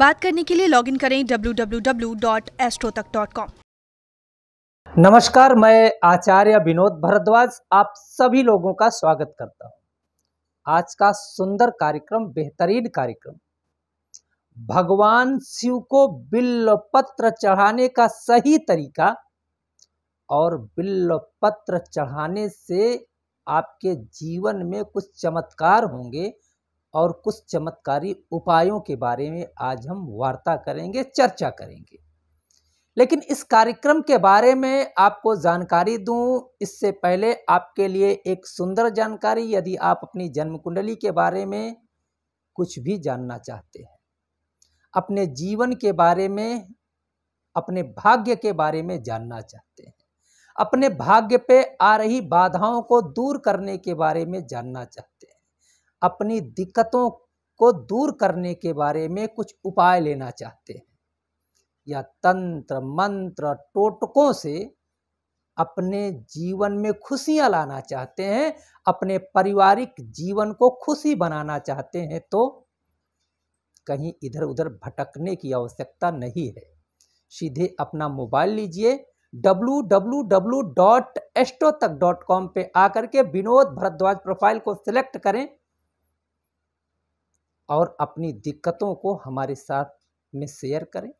बात करने के लिए लॉगिन करें www.astrotak.com नमस्कार मैं आचार्य विनोद भरद्वाज आप सभी लोगों का स्वागत करता हूं आज का सुंदर कार्यक्रम बेहतरीन कार्यक्रम भगवान शिव को बिल्ल पत्र चढ़ाने का सही तरीका और बिल्ल पत्र चढ़ाने से आपके जीवन में कुछ चमत्कार होंगे और कुछ चमत्कारी उपायों के बारे में आज हम वार्ता करेंगे चर्चा करेंगे लेकिन इस कार्यक्रम के बारे में आपको जानकारी दूं इससे पहले आपके लिए एक सुंदर जानकारी यदि आप अपनी जन्म कुंडली के बारे में कुछ भी जानना चाहते हैं अपने जीवन के बारे में अपने भाग्य के बारे में जानना चाहते हैं अपने भाग्य पे आ रही बाधाओं को दूर करने के बारे में जानना चाहते हैं अपनी दिक्कतों को दूर करने के बारे में कुछ उपाय लेना चाहते हैं या तंत्र मंत्र टोटकों से अपने जीवन में खुशियां लाना चाहते हैं अपने पारिवारिक जीवन को खुशी बनाना चाहते हैं तो कहीं इधर उधर भटकने की आवश्यकता नहीं है सीधे अपना मोबाइल लीजिए www.astro तक डॉट कॉम पर आकर के विनोद भरद्वाज प्रोफाइल को सिलेक्ट करें और अपनी दिक्कतों को हमारे साथ में शेयर करें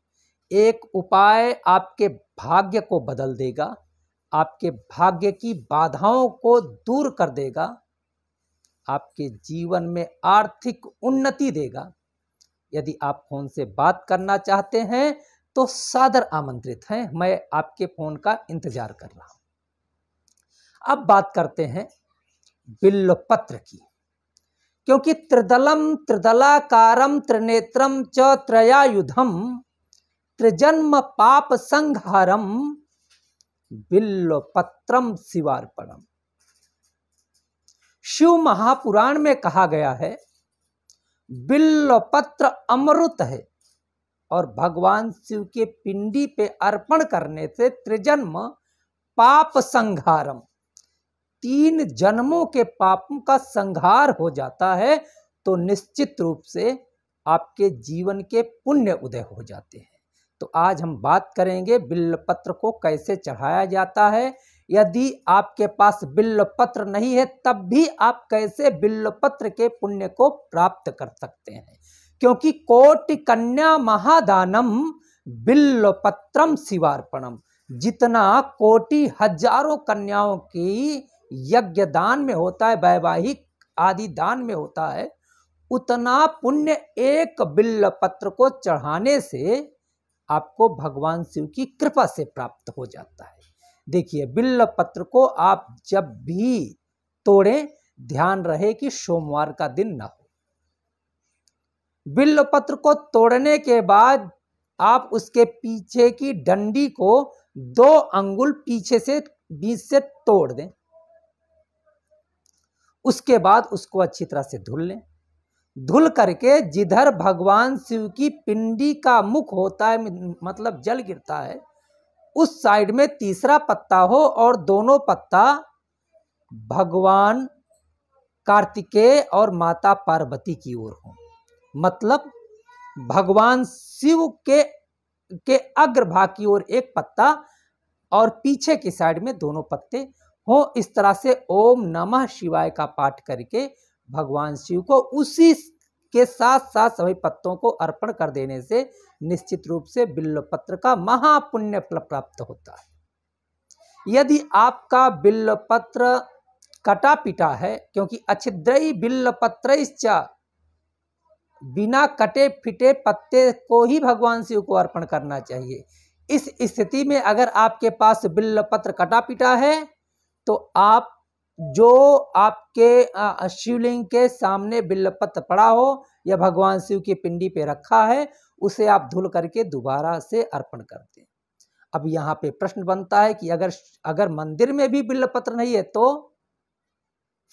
एक उपाय आपके भाग्य को बदल देगा आपके भाग्य की बाधाओं को दूर कर देगा आपके जीवन में आर्थिक उन्नति देगा यदि आप फोन से बात करना चाहते हैं तो सादर आमंत्रित हैं मैं आपके फोन का इंतजार कर रहा हूं अब बात करते हैं पत्र की क्योंकि त्रिदलम त्रिदलाकारम त्रिनेत्रम च त्रयायुधम त्रिजन्म पाप संहारम बिल्वपत्रम शिवार्पणम शिव महापुराण में कहा गया है बिल्वपत्र अमृत है और भगवान शिव के पिंडी पे अर्पण करने से त्रिजन्म पाप संहारम तीन जन्मों के पापों का संहार हो जाता है तो निश्चित रूप से आपके जीवन के पुण्य उदय हो जाते हैं तो आज हम बात करेंगे पत्र को कैसे चढ़ाया जाता है यदि आपके पास पत्र नहीं है तब भी आप कैसे पत्र के पुण्य को प्राप्त कर सकते हैं क्योंकि कोटि कन्या महादानम पत्रम शिवार्पणम जितना कोटि हजारों कन्याओं की यज्ञ दान में होता है वैवाहिक आदि दान में होता है उतना पुण्य एक बिल्ल पत्र को चढ़ाने से आपको भगवान शिव की कृपा से प्राप्त हो जाता है देखिए बिल्ल पत्र को आप जब भी तोड़ें ध्यान रहे कि सोमवार का दिन ना हो बिल्ल पत्र को तोड़ने के बाद आप उसके पीछे की डंडी को दो अंगुल पीछे से बीच से तोड़ दें उसके बाद उसको अच्छी तरह से धुल लें धुल करके जिधर भगवान शिव की पिंडी का मुख होता है मतलब जल गिरता है उस साइड में तीसरा पत्ता हो और दोनों पत्ता भगवान कार्तिकेय और माता पार्वती की ओर हो मतलब भगवान शिव के के अग्रभाग की ओर एक पत्ता और पीछे की साइड में दोनों पत्ते हो इस तरह से ओम नमः शिवाय का पाठ करके भगवान शिव को उसी के साथ साथ सभी पत्तों को अर्पण कर देने से निश्चित रूप से पत्र का महापुण्य फल प्राप्त होता है यदि आपका पत्र कटा पिटा है क्योंकि अछिद्रई पत्र बिना कटे फिटे पत्ते को ही भगवान शिव को अर्पण करना चाहिए इस स्थिति में अगर आपके पास पत्र कटा पिटा है तो आप जो आपके शिवलिंग के सामने बिल्लपत्र पड़ा हो या भगवान शिव की पिंडी पे रखा है उसे आप धुल करके दोबारा से अर्पण कर दें अब यहाँ पे प्रश्न बनता है कि अगर अगर मंदिर में भी बिल्लपत्र नहीं है तो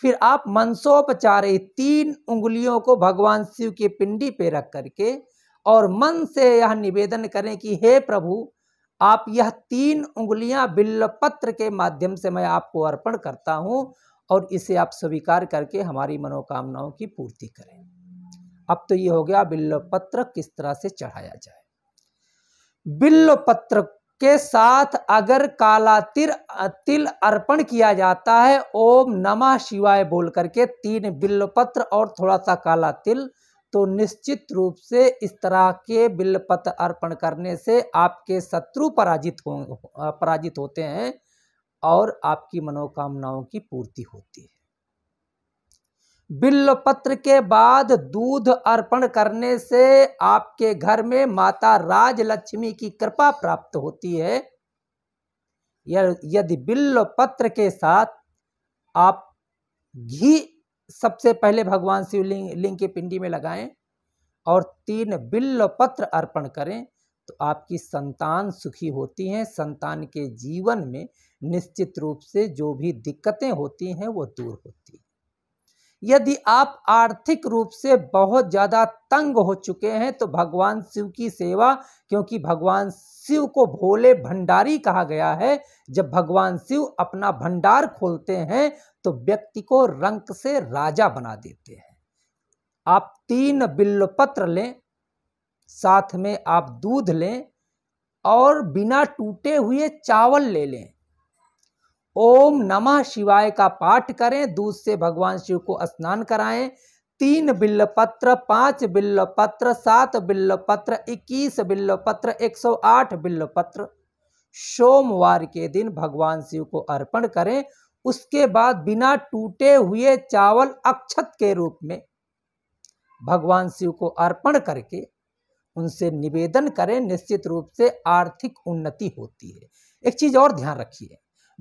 फिर आप मनसोपचारे तीन उंगलियों को भगवान शिव की पिंडी पे रख करके और मन से यह निवेदन करें कि हे प्रभु आप यह तीन उंगलियां पत्र के माध्यम से मैं आपको अर्पण करता हूं और इसे आप स्वीकार करके हमारी मनोकामनाओं की पूर्ति करें अब तो ये हो गया पत्र किस तरह से चढ़ाया जाए पत्र के साथ अगर काला तिर तिल अर्पण किया जाता है ओम नमः शिवाय बोल करके तीन पत्र और थोड़ा सा काला तिल तो निश्चित रूप से इस तरह के पत्र अर्पण करने से आपके शत्रु पराजित हो पराजित होते हैं और आपकी मनोकामनाओं की पूर्ति होती है पत्र के बाद दूध अर्पण करने से आपके घर में माता राज लक्ष्मी की कृपा प्राप्त होती है यदि पत्र के साथ आप घी सबसे पहले भगवान शिवलिंग लिंग की पिंडी में लगाएं और तीन बिल्व पत्र अर्पण करें तो आपकी संतान सुखी होती हैं संतान के जीवन में निश्चित रूप से जो भी दिक्कतें होती हैं वो दूर होती हैं यदि आप आर्थिक रूप से बहुत ज़्यादा तंग हो चुके हैं तो भगवान शिव की सेवा क्योंकि भगवान शिव को भोले भंडारी कहा गया है जब भगवान शिव अपना भंडार खोलते हैं तो व्यक्ति को रंक से राजा बना देते हैं आप तीन पत्र लें साथ में आप दूध लें और बिना टूटे हुए चावल ले लें ओम नमः शिवाय का पाठ करें दूध से भगवान शिव को स्नान कराएं तीन पांच पाँच पत्र सात पत्र इक्कीस पत्र एक सौ आठ पत्र सोमवार के दिन भगवान शिव को अर्पण करें उसके बाद बिना टूटे हुए चावल अक्षत के रूप में भगवान शिव को अर्पण करके उनसे निवेदन करें निश्चित रूप से आर्थिक उन्नति होती है एक चीज़ और ध्यान रखिए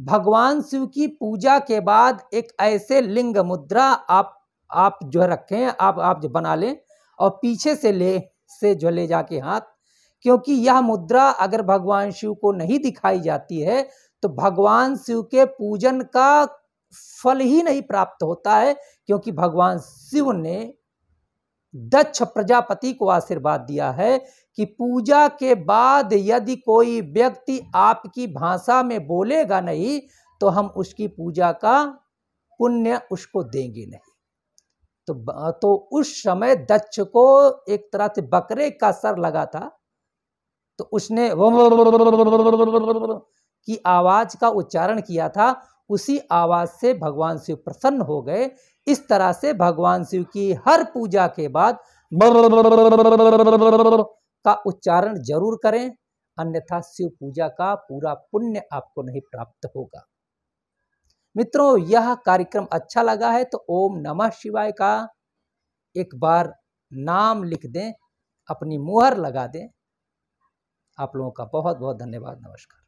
भगवान शिव की पूजा के बाद एक ऐसे लिंग मुद्रा आप आप जो रखें आप आप जो बना लें और पीछे से ले से जो ले जाके हाथ क्योंकि यह मुद्रा अगर भगवान शिव को नहीं दिखाई जाती है तो भगवान शिव के पूजन का फल ही नहीं प्राप्त होता है क्योंकि भगवान शिव ने दक्ष प्रजापति को आशीर्वाद दिया है कि पूजा के बाद यदि कोई व्यक्ति आपकी भाषा में बोलेगा नहीं तो हम उसकी पूजा का पुण्य उसको देंगे नहीं तो तो उस समय दक्ष को एक तरह से बकरे का सर लगा था तो उसने की आवाज का उच्चारण किया था उसी आवाज से भगवान शिव प्रसन्न हो गए इस तरह से भगवान शिव की हर पूजा के बाद का उच्चारण जरूर करें अन्यथा शिव पूजा का पूरा पुण्य आपको नहीं प्राप्त होगा मित्रों यह कार्यक्रम अच्छा लगा है तो ओम नमः शिवाय का एक बार नाम लिख दें अपनी मुहर लगा दें आप लोगों का बहुत बहुत धन्यवाद नमस्कार